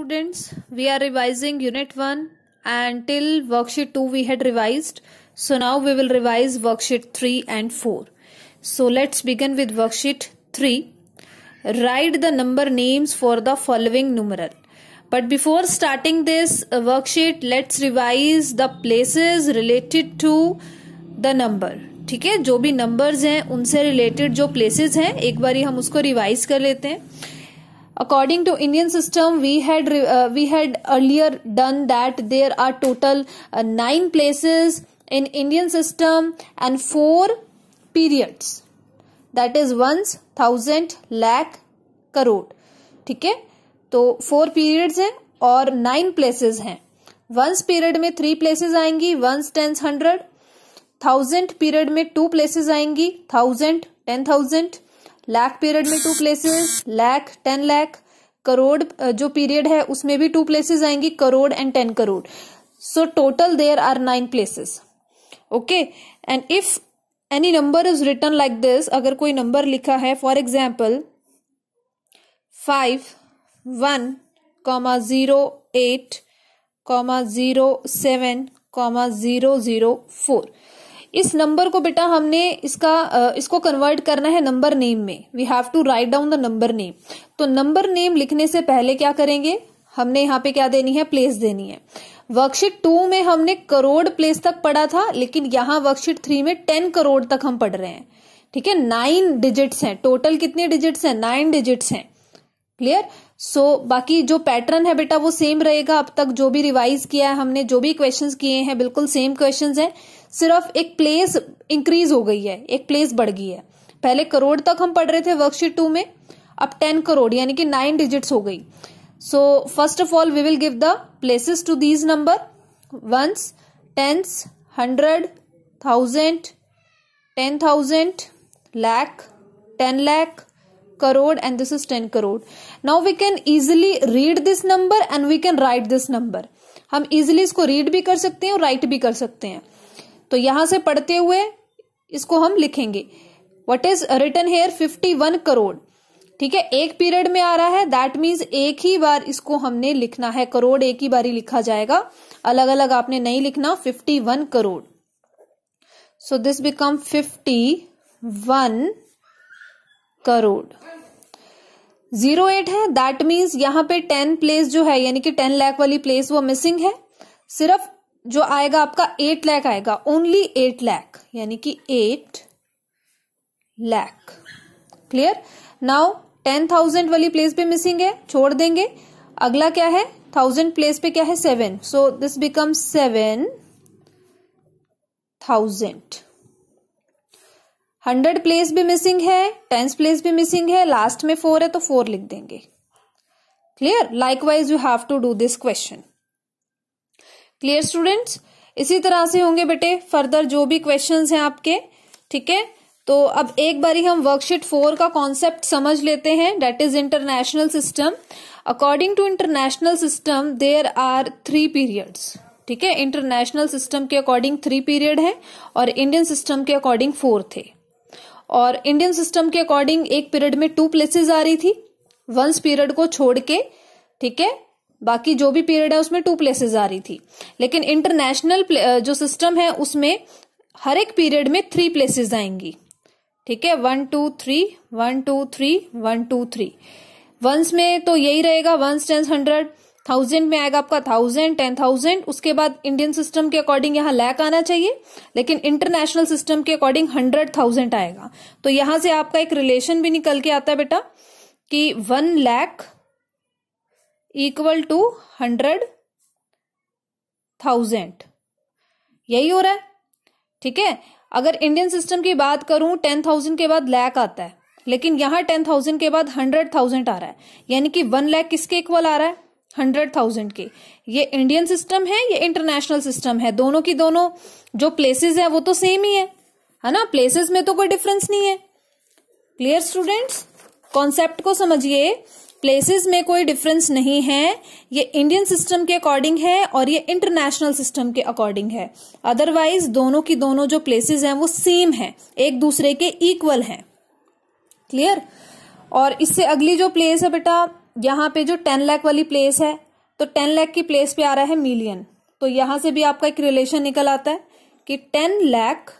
students, we are revising unit 1 and till worksheet 2 we had revised. So now we will revise worksheet 3 and 4. So let's begin with worksheet 3. Write the number names for the following numeral. But before starting this worksheet, let's revise the places related to the number. ठीक है जो भी numbers हैं उनसे related जो places हैं एक बार हम उसको रिवाइज कर लेते हैं according to indian system we had uh, we had earlier done that there are total uh, nine places in indian system and four periods that is once thousand lakh crore ठीक है तो फोर पीरियड्स हैं और nine places हैं ones period में three places आएंगी ones tens hundred thousand period में two places आएंगी thousand ten thousand lakh period में two places lakh ten lakh crore जो पीरियड है उसमें भी टू प्लेसेस आएंगी crore and ten crore so total there are nine places okay and if any number is written like this अगर कोई नंबर लिखा है for example five one comma zero eight comma zero seven comma zero zero four इस number को बेटा हमने इसका इसको कन्वर्ट करना है नंबर नेम में we have to write down the number name तो नंबर नेम लिखने से पहले क्या करेंगे हमने यहाँ पे क्या देनी है प्लेस देनी है वर्कशीट टू में हमने करोड़ प्लेस तक पढ़ा था लेकिन यहाँ वर्कशीट थ्री में टेन करोड़ तक हम पढ़ रहे हैं ठीक है नाइन डिजिट्स हैं टोटल कितने डिजिट्स हैं नाइन डिजिट्स हैं क्लियर सो so, बाकी जो पैटर्न है बेटा वो सेम रहेगा अब तक जो भी रिवाइज किया है हमने जो भी क्वेश्चंस किए हैं बिल्कुल सेम क्वेश्चंस हैं सिर्फ एक प्लेस इंक्रीज हो गई है एक प्लेस बढ़ गई है पहले करोड़ तक हम पढ़ रहे थे वर्कशीट टू में अब टेन करोड़ यानी कि नाइन डिजिट्स हो गई so first of all we will give the places to these number ones tens hundred thousand ten thousand lakh ten lakh crore and this is ten crore now we can easily read this number and we can write this number हम easily इसको read भी कर सकते हैं और right भी कर सकते हैं तो यहां से पढ़ते हुए इसको हम लिखेंगे what is written here fifty one crore ठीक है एक पीरियड में आ रहा है दैट मीन्स एक ही बार इसको हमने लिखना है करोड़ एक ही बार ही लिखा जाएगा अलग अलग आपने नहीं लिखना fifty one crore so this become fifty one crore zero eight है दैट मीन्स यहां पे टेन प्लेस जो है यानी कि टेन लाख वाली प्लेस वो मिसिंग है सिर्फ जो आएगा आपका एट लैख आएगा ओनली एट लैख यानी कि eight lakh clear now ten thousand वाली प्लेस पे मिसिंग है छोड़ देंगे अगला क्या है थाउजेंड प्लेस पे क्या है seven so this become seven thousand hundred place भी मिसिंग है टेंस प्लेस भी मिसिंग है लास्ट में फोर है तो फोर लिख देंगे clear likewise you have to do this question clear students इसी तरह से होंगे बेटे फर्दर जो भी क्वेश्चन हैं आपके ठीक है तो अब एक बारी हम वर्कशीट फोर का कॉन्सेप्ट समझ लेते हैं that is international system according to international system there are three periods ठीक है इंटरनेशनल सिस्टम के अकॉर्डिंग थ्री पीरियड है और इंडियन सिस्टम के अकॉर्डिंग फोर थे और इंडियन सिस्टम के अकॉर्डिंग एक पीरियड में टू प्लेसेस आ रही थी वंस पीरियड को छोड़ के ठीक है बाकी जो भी पीरियड है उसमें टू प्लेसेस आ रही थी लेकिन इंटरनेशनल जो सिस्टम है उसमें हर एक पीरियड में थ्री प्लेसेस आएंगी ठीक है one two three one two three one two three ones में तो यही रहेगा वंस टेंस हंड्रेड थाउजेंड में आएगा आपका थाउजेंड टेन थाउजेंड उसके बाद इंडियन सिस्टम के अकॉर्डिंग यहाँ लैक आना चाहिए लेकिन इंटरनेशनल सिस्टम के अकॉर्डिंग हंड्रेड थाउजेंड आएगा तो यहां से आपका एक रिलेशन भी निकल के आता है बेटा कि one lakh equal to hundred thousand यही हो रहा है ठीक है अगर इंडियन सिस्टम की बात करूं टेन थाउजेंड के बाद लैक आता है लेकिन यहां टेन थाउजेंड के बाद हंड्रेड थाउजेंड आ रहा है यानी कि वन लैख किसके इक्वल आ रहा है हंड्रेड थाउजेंड के ये इंडियन सिस्टम है ये इंटरनेशनल सिस्टम है दोनों की दोनों जो प्लेसेस है वो तो सेम ही है है ना प्लेसेस में तो कोई डिफरेंस नहीं है क्लियर स्टूडेंट्स कॉन्सेप्ट को समझिए प्लेसेस में कोई डिफरेंस नहीं है ये इंडियन सिस्टम के अकॉर्डिंग है और ये इंटरनेशनल सिस्टम के अकॉर्डिंग है अदरवाइज दोनों की दोनों जो प्लेसेस हैं वो सेम हैं एक दूसरे के इक्वल हैं क्लियर और इससे अगली जो प्लेस है बेटा यहाँ पे जो टेन लैख वाली प्लेस है तो टेन लैख की प्लेस पे आ रहा है मिलियन तो यहां से भी आपका एक रिलेशन निकल आता है कि ten lakh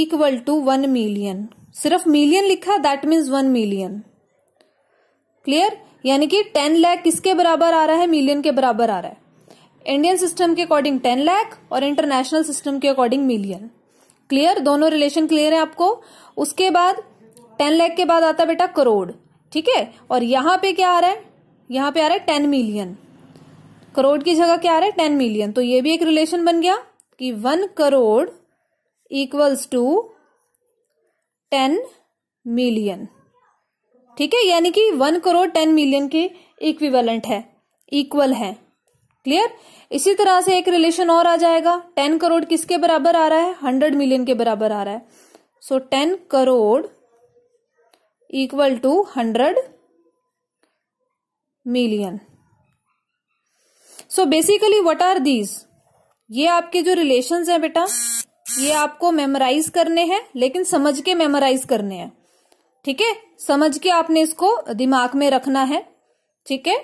equal to one million सिर्फ मिलियन लिखा that means one million clear यानी कि टेन लैख किसके बराबर आ रहा है मिलियन के बराबर आ रहा है इंडियन सिस्टम के अकॉर्डिंग टेन लैख और इंटरनेशनल सिस्टम के अकॉर्डिंग मिलियन क्लियर दोनों रिलेशन क्लियर है आपको उसके बाद टेन लैख के बाद आता बेटा करोड़ ठीक है और यहां पे क्या आ रहा है यहां पे आ रहा है टेन मिलियन करोड़ की जगह क्या आ रहा है टेन मिलियन तो ये भी एक रिलेशन बन गया कि one crore equals to ten million ठीक है यानी कि वन करोड़ टेन मिलियन के इक्विवेलेंट है इक्वल है क्लियर इसी तरह से एक रिलेशन और आ जाएगा टेन करोड़ किसके बराबर आ रहा है हंड्रेड मिलियन के बराबर आ रहा है so ten crore equal to hundred million so basically what are these ये आपके जो रिलेशन है बेटा ये आपको मेमोराइज करने हैं लेकिन समझ के मेमोराइज करने हैं ठीक है समझ के आपने इसको दिमाग में रखना है ठीक है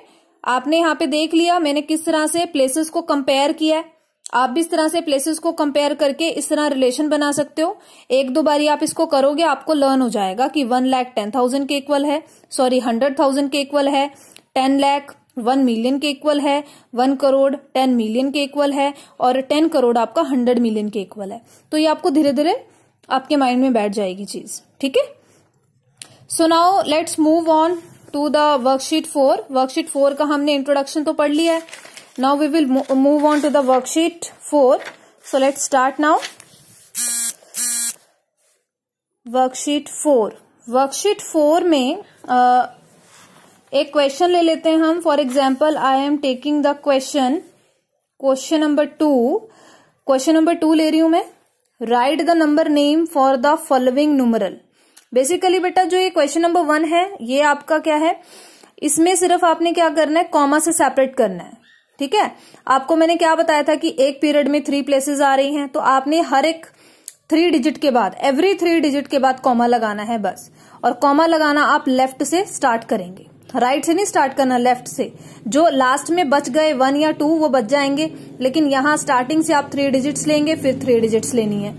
आपने यहाँ पे देख लिया मैंने किस तरह से प्लेसेस को कंपेयर किया है आप भी इस तरह से प्लेसेस को कंपेयर करके इस तरह रिलेशन बना सकते हो एक दो बारी आप इसको करोगे आपको लर्न हो जाएगा कि वन लैख टेन थाउजेंड के इक्वल है सॉरी हंड्रेड थाउजेंड के इक्वल है टेन लैख वन मिलियन के इक्वल है वन करोड़ टेन मिलियन के इक्वल है और टेन करोड़ आपका हंड्रेड मिलियन के इक्वल है तो ये आपको धीरे धीरे आपके माइंड में बैठ जाएगी चीज ठीक है so now let's move on to the worksheet four worksheet four का हमने इंट्रोडक्शन तो पढ़ लिया है now we will move on to the worksheet four so let's start now worksheet four worksheet four में uh, एक क्वेश्चन ले लेते हैं हम for example I am taking the question question number two question number two ले रही हूं मैं write the number name for the following numeral basically बेटा जो ये क्वेश्चन नंबर वन है ये आपका क्या है इसमें सिर्फ आपने क्या करना है कॉमा से सेपरेट करना है ठीक है आपको मैंने क्या बताया था कि एक पीरियड में थ्री प्लेसेस आ रही हैं तो आपने हर एक थ्री डिजिट के बाद एवरी थ्री डिजिट के बाद कॉमा लगाना है बस और कॉमा लगाना आप लेफ्ट से स्टार्ट करेंगे राइट right से नहीं स्टार्ट करना लेफ्ट से जो लास्ट में बच गए वन या टू वो बच जाएंगे लेकिन यहां स्टार्टिंग से आप थ्री डिजिट्स लेंगे फिर थ्री डिजिट्स लेनी है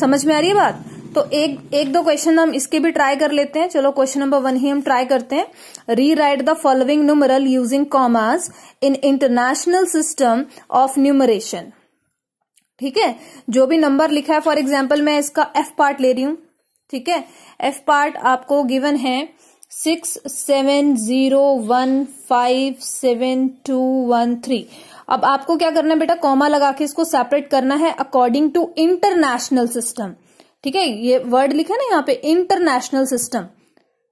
समझ में आ रही है बात तो एक एक दो क्वेश्चन हम इसके भी ट्राई कर लेते हैं चलो क्वेश्चन नंबर वन ही हम ट्राई करते हैं rewrite the following numeral using commas in international system of numeration ठीक है जो भी नंबर लिखा है फॉर एग्जाम्पल मैं इसका एफ पार्ट ले रही हूं ठीक है एफ पार्ट आपको गिवन है six seven zero one five seven two one three अब आपको क्या करना है बेटा कॉमा लगा के इसको सेपरेट करना है अकॉर्डिंग टू इंटरनेशनल सिस्टम ठीक है ये वर्ड लिखा ना यहाँ पे international system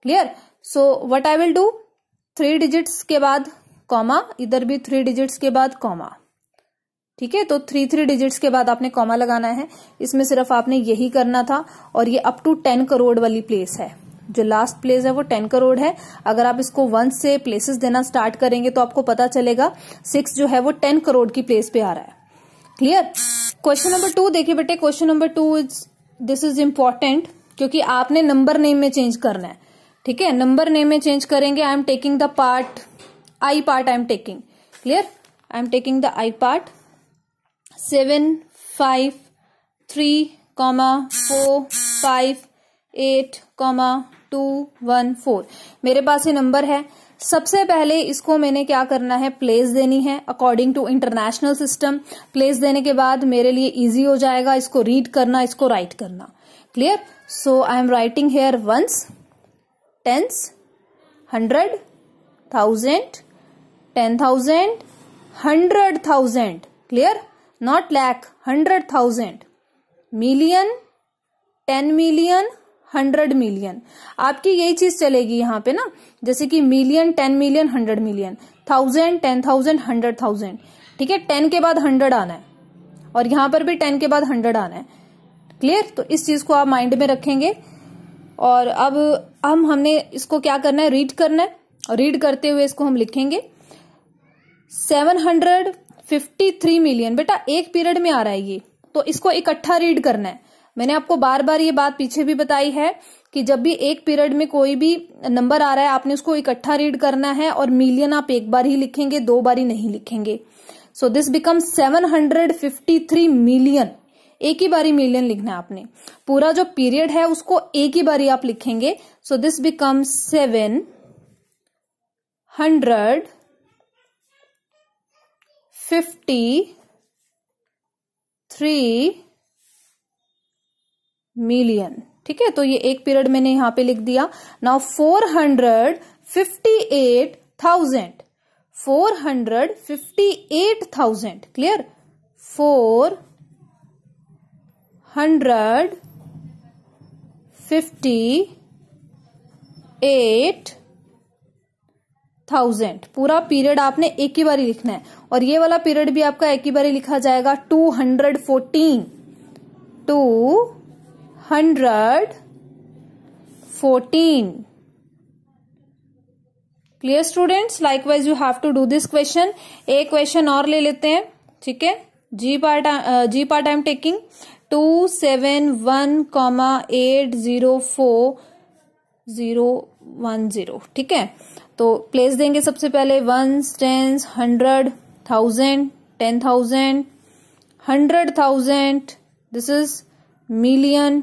clear so what I will do three digits के बाद कॉमा इधर भी थ्री डिजिट्स के बाद कॉमा ठीक है तो थ्री थ्री डिजिट्स के बाद आपने कॉमा लगाना है इसमें सिर्फ आपने यही करना था और ये अप टू टेन करोड़ वाली प्लेस है जो लास्ट प्लेस है वो टेन करोड़ है अगर आप इसको वन से प्लेसेस देना स्टार्ट करेंगे तो आपको पता चलेगा सिक्स जो है वो टेन करोड़ की प्लेस पे आ रहा है क्लियर क्वेश्चन नंबर टू देखिए बेटे question number two is this is important क्योंकि आपने नंबर नेम में चेंज करना है ठीक है नंबर नेम में चेंज करेंगे I am taking the part I part I am taking clear I am taking the I part seven five three comma four five eight comma two one four मेरे पास ये number है सबसे पहले इसको मैंने क्या करना है प्लेस देनी है according to international system place देने के बाद मेरे लिए इजी हो जाएगा इसको रीड करना इसको राइट करना clear so I am writing here ones tens hundred thousand ten thousand hundred thousand clear not lakh hundred thousand million ten million hundred million आपकी यही चीज चलेगी यहाँ पे ना जैसे कि million ten million hundred million thousand ten thousand hundred thousand ठीक है टेन के बाद हंड्रेड आना है और यहां पर भी टेन के बाद हंड्रेड आना है क्लियर तो इस चीज को आप माइंड में रखेंगे और अब हम हमने इसको क्या करना है रीड करना है और रीड करते हुए इसको हम लिखेंगे seven hundred fifty three million बेटा एक पीरियड में आ रहा है ये तो इसको इकट्ठा रीड करना है मैंने आपको बार बार ये बात पीछे भी बताई है कि जब भी एक पीरियड में कोई भी नंबर आ रहा है आपने उसको इकट्ठा रीड करना है और मिलियन आप एक बार ही लिखेंगे दो बार ही नहीं लिखेंगे सो दिस बिकम 753 मिलियन एक ही बारी मिलियन लिखना है आपने पूरा जो पीरियड है उसको एक ही बारी आप लिखेंगे so this become seven hundred fifty three million ठीक है तो ये एक पीरियड मैंने यहां पे लिख दिया now four hundred fifty eight thousand four hundred fifty eight thousand clear four hundred fifty eight thousand पूरा पीरियड आपने एक ही बारी लिखना है और ये वाला पीरियड भी आपका एक ही बारी लिखा जाएगा two hundred fourteen two hundred fourteen clear students likewise you have to do this question एक क्वेश्चन और ले लेते हैं ठीक है G part G part I am taking two seven one comma eight zero four zero one zero ठीक है तो प्लेस देंगे सबसे पहले one tens hundred thousand ten thousand hundred thousand this is million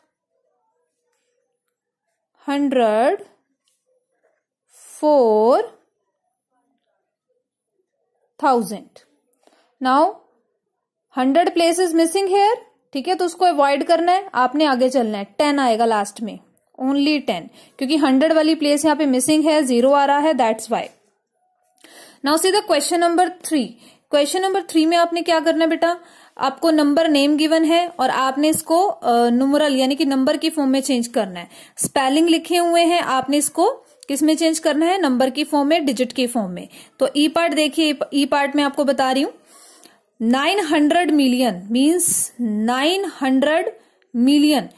hundred four thousand now hundred place is missing hair ठीक है तो उसको अवॉइड करना है आपने आगे चलना है टेन आएगा लास्ट में ओनली टेन क्योंकि हंड्रेड वाली प्लेस यहां पे मिसिंग है जीरो आ रहा है that's why now see the question number three question number three में आपने क्या करना है बेटा आपको नंबर नेम गिवन है और आपने इसको नुमरल यानी कि नंबर की फॉर्म में चेंज करना है स्पेलिंग लिखे हुए हैं आपने इसको किस में चेंज करना है नंबर की फॉर्म में डिजिट की फॉर्म में तो ई e पार्ट देखिए ई पार्ट में आपको बता रही हूं nine hundred million means nine hundred million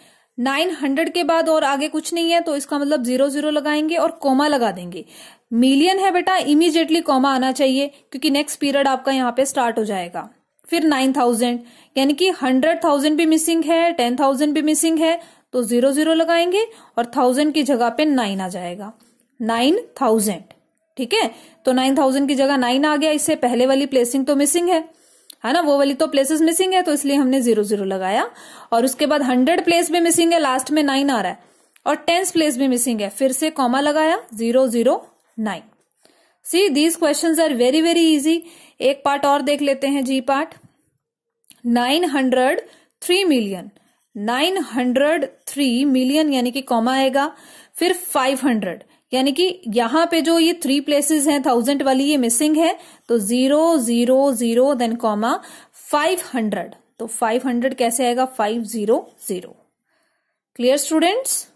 nine hundred के बाद और आगे कुछ नहीं है तो इसका मतलब जीरो जीरो लगाएंगे और कोमा लगा देंगे मिलियन है बेटा इमीजिएटली कॉमा आना चाहिए क्योंकि नेक्स्ट पीरियड आपका यहाँ पे स्टार्ट हो जाएगा फिर नाइन थाउजेंड यानी कि हंड्रेड थाउजेंड भी मिसिंग है टेन थाउजेंड भी मिसिंग है तो जीरो जीरो लगाएंगे और थाउजेंड की जगह पे नाइन आ जाएगा नाइन थाउजेंड ठीक है तो नाइन थाउजेंड की जगह नाइन आ गया इससे पहले वाली प्लेसिंग तो मिसिंग है है ना वो वाली तो प्लेसेस मिसिंग है तो इसलिए हमने जीरो जीरो लगाया और उसके बाद हंड्रेड प्लेस भी मिसिंग है लास्ट में नाइन आ रहा है और टेंस प्लेस भी मिसिंग है फिर से कॉमा लगाया zero zero nine see these question are very very easy एक पार्ट और देख लेते हैं G part nine hundred three million nine hundred three million यानी कि कॉमा आएगा फिर फाइव हंड्रेड यानी कि यहां पे जो ये थ्री प्लेसेस हैं थाउजेंड वाली ये मिसिंग है तो zero zero zero then comma five hundred तो फाइव हंड्रेड कैसे आएगा five zero zero clear students